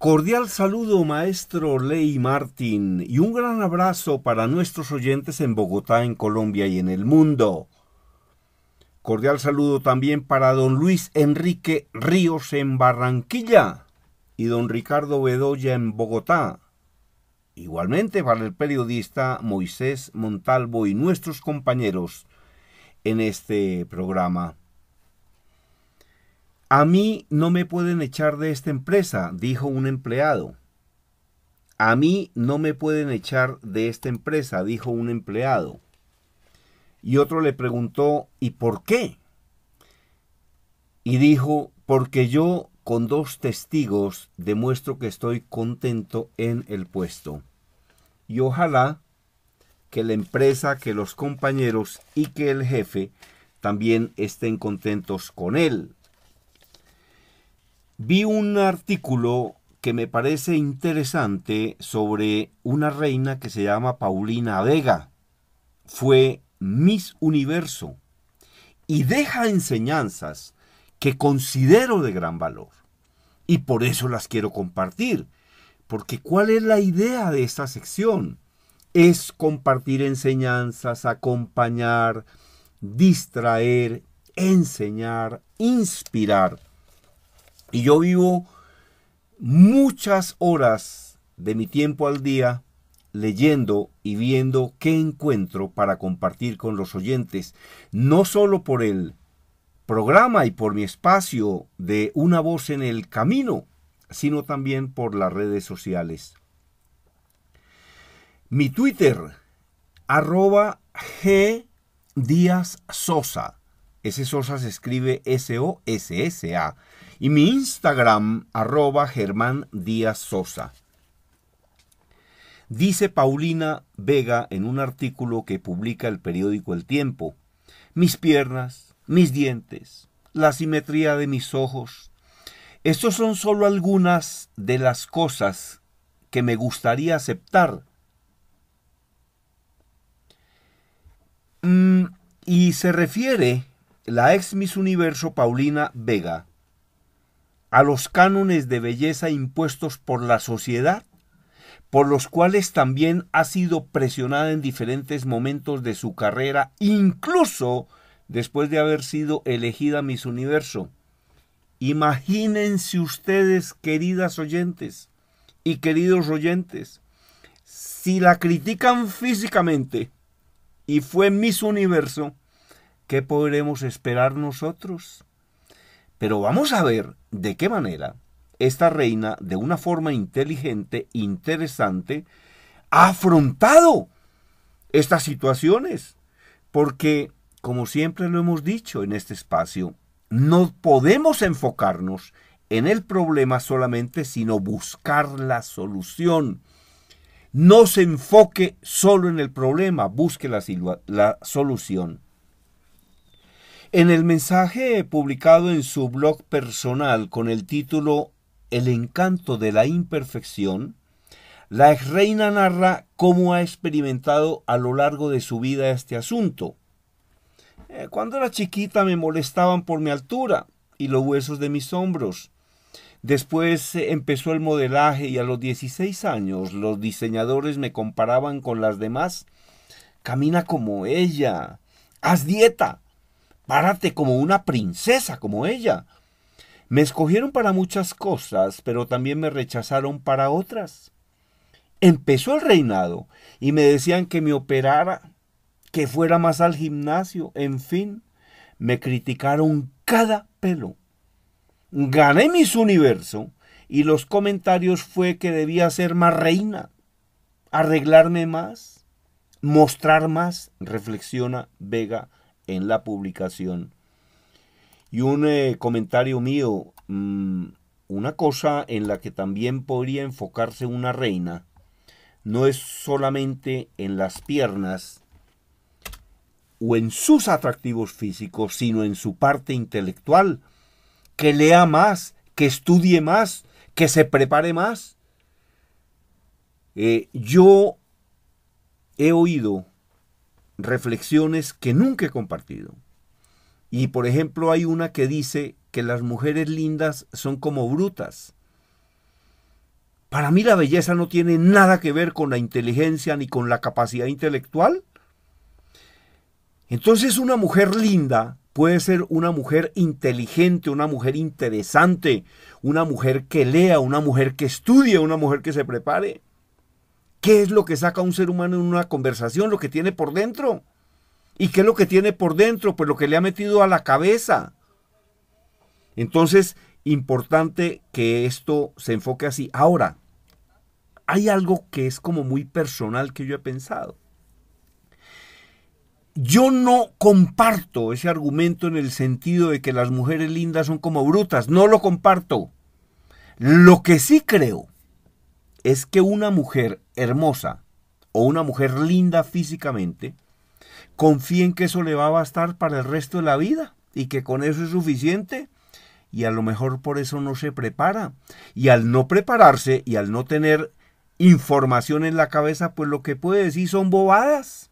Cordial saludo, maestro Ley Martín, y un gran abrazo para nuestros oyentes en Bogotá, en Colombia y en el mundo. Cordial saludo también para don Luis Enrique Ríos en Barranquilla y don Ricardo Bedoya en Bogotá. Igualmente para el periodista Moisés Montalvo y nuestros compañeros en este programa. A mí no me pueden echar de esta empresa, dijo un empleado. A mí no me pueden echar de esta empresa, dijo un empleado. Y otro le preguntó, ¿y por qué? Y dijo, porque yo con dos testigos demuestro que estoy contento en el puesto. Y ojalá que la empresa, que los compañeros y que el jefe también estén contentos con él. Vi un artículo que me parece interesante sobre una reina que se llama Paulina Vega. Fue Miss Universo y deja enseñanzas que considero de gran valor. Y por eso las quiero compartir. Porque ¿cuál es la idea de esta sección? Es compartir enseñanzas, acompañar, distraer, enseñar, inspirar y yo vivo muchas horas de mi tiempo al día leyendo y viendo qué encuentro para compartir con los oyentes, no solo por el programa y por mi espacio de una voz en el camino, sino también por las redes sociales. Mi Twitter, arroba G Díaz Sosa. Ese Sosa se escribe S-O-S-S-A. Y mi Instagram, arroba Germán Díaz Sosa. Dice Paulina Vega en un artículo que publica el periódico El Tiempo, mis piernas, mis dientes, la simetría de mis ojos, estos son solo algunas de las cosas que me gustaría aceptar. Mm, y se refiere la ex Miss Universo Paulina Vega a los cánones de belleza impuestos por la sociedad, por los cuales también ha sido presionada en diferentes momentos de su carrera, incluso después de haber sido elegida Miss Universo. Imagínense ustedes, queridas oyentes y queridos oyentes, si la critican físicamente y fue Miss Universo, ¿qué podremos esperar nosotros? Pero vamos a ver de qué manera esta reina, de una forma inteligente, interesante, ha afrontado estas situaciones. Porque, como siempre lo hemos dicho en este espacio, no podemos enfocarnos en el problema solamente, sino buscar la solución. No se enfoque solo en el problema, busque la, la solución. En el mensaje publicado en su blog personal con el título El encanto de la imperfección, la reina narra cómo ha experimentado a lo largo de su vida este asunto. Eh, cuando era chiquita me molestaban por mi altura y los huesos de mis hombros. Después empezó el modelaje y a los 16 años los diseñadores me comparaban con las demás. Camina como ella, haz dieta, Párate como una princesa, como ella. Me escogieron para muchas cosas, pero también me rechazaron para otras. Empezó el reinado y me decían que me operara, que fuera más al gimnasio, en fin, me criticaron cada pelo. Gané mis universo y los comentarios fue que debía ser más reina, arreglarme más, mostrar más, reflexiona Vega en la publicación. Y un eh, comentario mío, mm, una cosa en la que también podría enfocarse una reina, no es solamente en las piernas o en sus atractivos físicos, sino en su parte intelectual, que lea más, que estudie más, que se prepare más. Eh, yo he oído reflexiones que nunca he compartido. Y por ejemplo hay una que dice que las mujeres lindas son como brutas. Para mí la belleza no tiene nada que ver con la inteligencia ni con la capacidad intelectual. Entonces una mujer linda puede ser una mujer inteligente, una mujer interesante, una mujer que lea, una mujer que estudie, una mujer que se prepare. ¿Qué es lo que saca un ser humano en una conversación? Lo que tiene por dentro. ¿Y qué es lo que tiene por dentro? Pues lo que le ha metido a la cabeza. Entonces, importante que esto se enfoque así. Ahora, hay algo que es como muy personal que yo he pensado. Yo no comparto ese argumento en el sentido de que las mujeres lindas son como brutas. No lo comparto. Lo que sí creo es que una mujer hermosa o una mujer linda físicamente confíe en que eso le va a bastar para el resto de la vida y que con eso es suficiente y a lo mejor por eso no se prepara. Y al no prepararse y al no tener información en la cabeza, pues lo que puede decir son bobadas.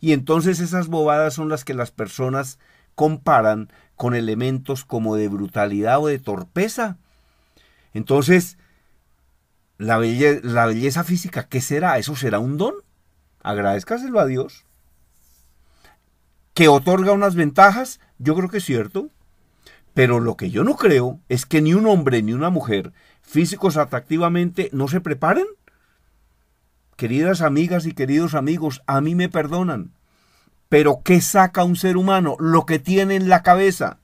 Y entonces esas bobadas son las que las personas comparan con elementos como de brutalidad o de torpeza. Entonces, la, belleza física, ¿qué será? ¿Eso será un don? Agradezcaselo a Dios. ¿Que otorga unas ventajas? Yo creo que es cierto. Pero lo que yo no creo es que ni un hombre ni una mujer, físicos atractivamente, no se preparen. Queridas amigas y queridos amigos, a mí me perdonan. Pero ¿qué saca un ser humano? Lo que tiene en la cabeza.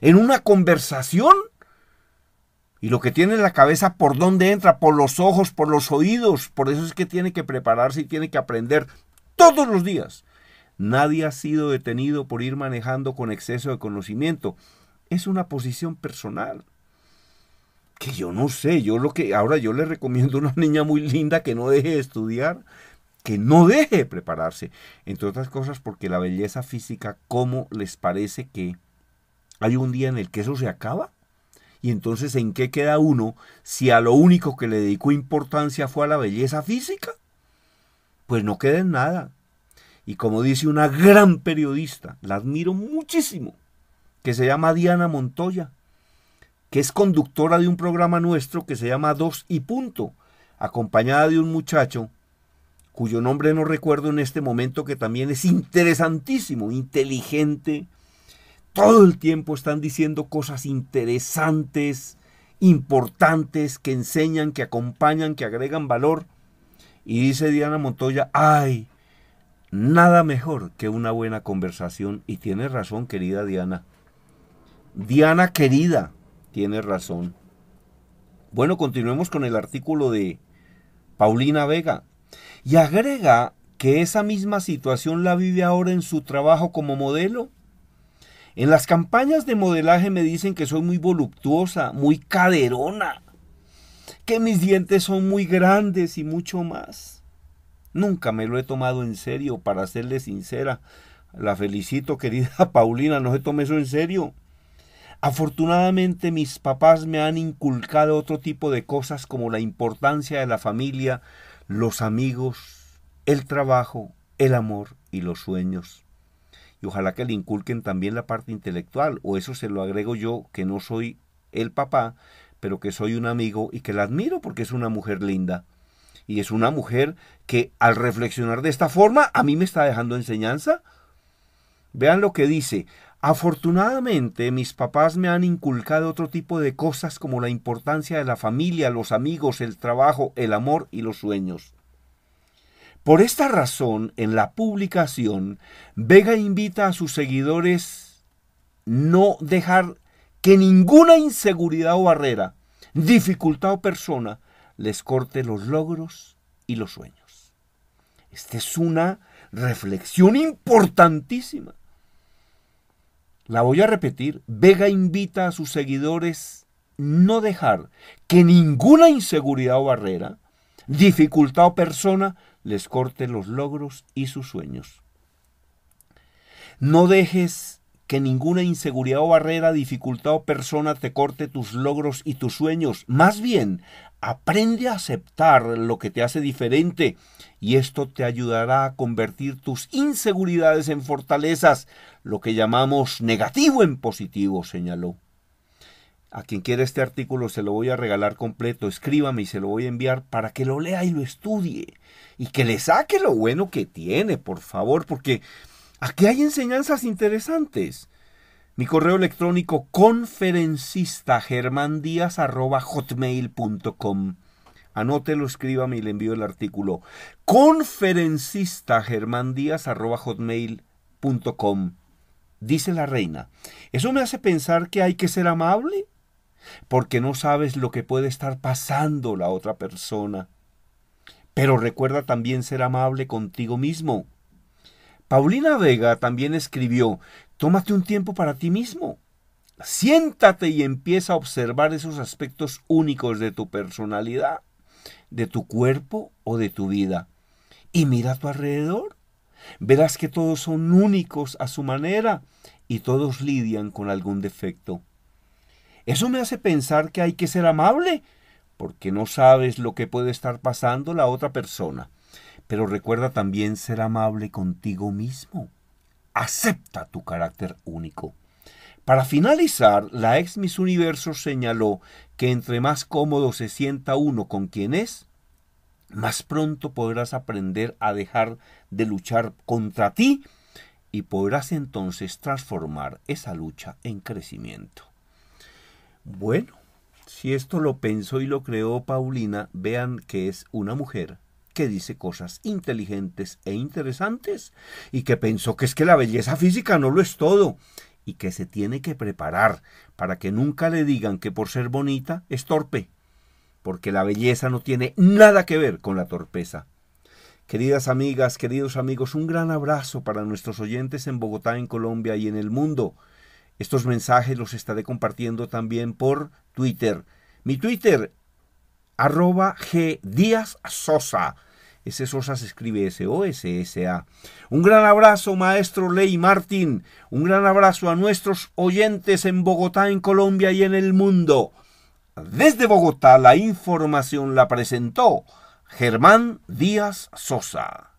En una conversación y lo que tiene en la cabeza, ¿por dónde entra? Por los ojos, por los oídos. Por eso es que tiene que prepararse y tiene que aprender todos los días. Nadie ha sido detenido por ir manejando con exceso de conocimiento. Es una posición personal. Que yo no sé, yo lo que ahora yo le recomiendo a una niña muy linda que no deje de estudiar, que no deje de prepararse, entre otras cosas porque la belleza física, ¿cómo les parece que hay un día en el que eso se acaba? Y entonces, ¿en qué queda uno si a lo único que le dedicó importancia fue a la belleza física? Pues no queda en nada. Y como dice una gran periodista, la admiro muchísimo, que se llama Diana Montoya, que es conductora de un programa nuestro que se llama Dos y Punto, acompañada de un muchacho cuyo nombre no recuerdo en este momento, que también es interesantísimo, inteligente, todo el tiempo están diciendo cosas interesantes, importantes, que enseñan, que acompañan, que agregan valor. Y dice Diana Montoya, ay, nada mejor que una buena conversación. Y tiene razón, querida Diana. Diana querida, tiene razón. Bueno, continuemos con el artículo de Paulina Vega. Y agrega que esa misma situación la vive ahora en su trabajo como modelo en las campañas de modelaje me dicen que soy muy voluptuosa, muy caderona, que mis dientes son muy grandes y mucho más. Nunca me lo he tomado en serio, para serle sincera. La felicito, querida Paulina, no se tome eso en serio. Afortunadamente mis papás me han inculcado otro tipo de cosas como la importancia de la familia, los amigos, el trabajo, el amor y los sueños y ojalá que le inculquen también la parte intelectual, o eso se lo agrego yo, que no soy el papá, pero que soy un amigo y que la admiro porque es una mujer linda. Y es una mujer que al reflexionar de esta forma a mí me está dejando enseñanza. Vean lo que dice. Afortunadamente mis papás me han inculcado otro tipo de cosas como la importancia de la familia, los amigos, el trabajo, el amor y los sueños. Por esta razón, en la publicación, Vega invita a sus seguidores no dejar que ninguna inseguridad o barrera, dificultad o persona les corte los logros y los sueños. Esta es una reflexión importantísima. La voy a repetir. Vega invita a sus seguidores no dejar que ninguna inseguridad o barrera, dificultad o persona les corte los logros y sus sueños. No dejes que ninguna inseguridad o barrera, dificultad o persona te corte tus logros y tus sueños. Más bien, aprende a aceptar lo que te hace diferente y esto te ayudará a convertir tus inseguridades en fortalezas, lo que llamamos negativo en positivo, señaló. A quien quiera este artículo se lo voy a regalar completo, escríbame y se lo voy a enviar para que lo lea y lo estudie y que le saque lo bueno que tiene, por favor, porque aquí hay enseñanzas interesantes. Mi correo electrónico conferencista Anótelo, escríbame y le envío el artículo. Conferencista Dice la reina, eso me hace pensar que hay que ser amable porque no sabes lo que puede estar pasando la otra persona. Pero recuerda también ser amable contigo mismo. Paulina Vega también escribió, tómate un tiempo para ti mismo. Siéntate y empieza a observar esos aspectos únicos de tu personalidad, de tu cuerpo o de tu vida. Y mira a tu alrededor. Verás que todos son únicos a su manera y todos lidian con algún defecto. Eso me hace pensar que hay que ser amable, porque no sabes lo que puede estar pasando la otra persona. Pero recuerda también ser amable contigo mismo. Acepta tu carácter único. Para finalizar, la ex Miss Universo señaló que entre más cómodo se sienta uno con quien es, más pronto podrás aprender a dejar de luchar contra ti y podrás entonces transformar esa lucha en crecimiento. Bueno, si esto lo pensó y lo creó Paulina, vean que es una mujer que dice cosas inteligentes e interesantes y que pensó que es que la belleza física no lo es todo y que se tiene que preparar para que nunca le digan que por ser bonita es torpe, porque la belleza no tiene nada que ver con la torpeza. Queridas amigas, queridos amigos, un gran abrazo para nuestros oyentes en Bogotá, en Colombia y en el mundo. Estos mensajes los estaré compartiendo también por Twitter. Mi Twitter, arroba G Díaz Sosa. Ese Sosa se escribe S-O-S-S-A. Un gran abrazo, maestro Ley Martín. Un gran abrazo a nuestros oyentes en Bogotá, en Colombia y en el mundo. Desde Bogotá, la información la presentó Germán Díaz Sosa.